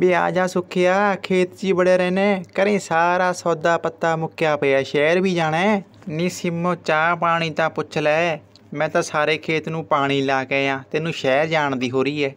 ਵੀ ਆ ਜਾ ਸੁਖਿਆ ਖੇਤ 'ਚ ਬੜੇ ਰਹਿਨੇ ਕਰੇ ਸਾਰਾ ਸੌਦਾ ਪੱਤਾ ਮੁੱਕਿਆ ਪਿਆ ਸ਼ਹਿਰ ਵੀ ਜਾਣਾ ਨੀ ਸਿਮੋ ਚਾਹ ਪਾਣੀ ਤਾਂ ਪੁੱਛ ਲੈ ਮੈਂ ਤਾਂ ਸਾਰੇ ਖੇਤ ਨੂੰ ਪਾਣੀ ਲਾ ਕੇ ਆ ਤੈਨੂੰ ਸ਼ਹਿਰ ਜਾਣ ਦੀ ਹੋ ਰਹੀ ਐ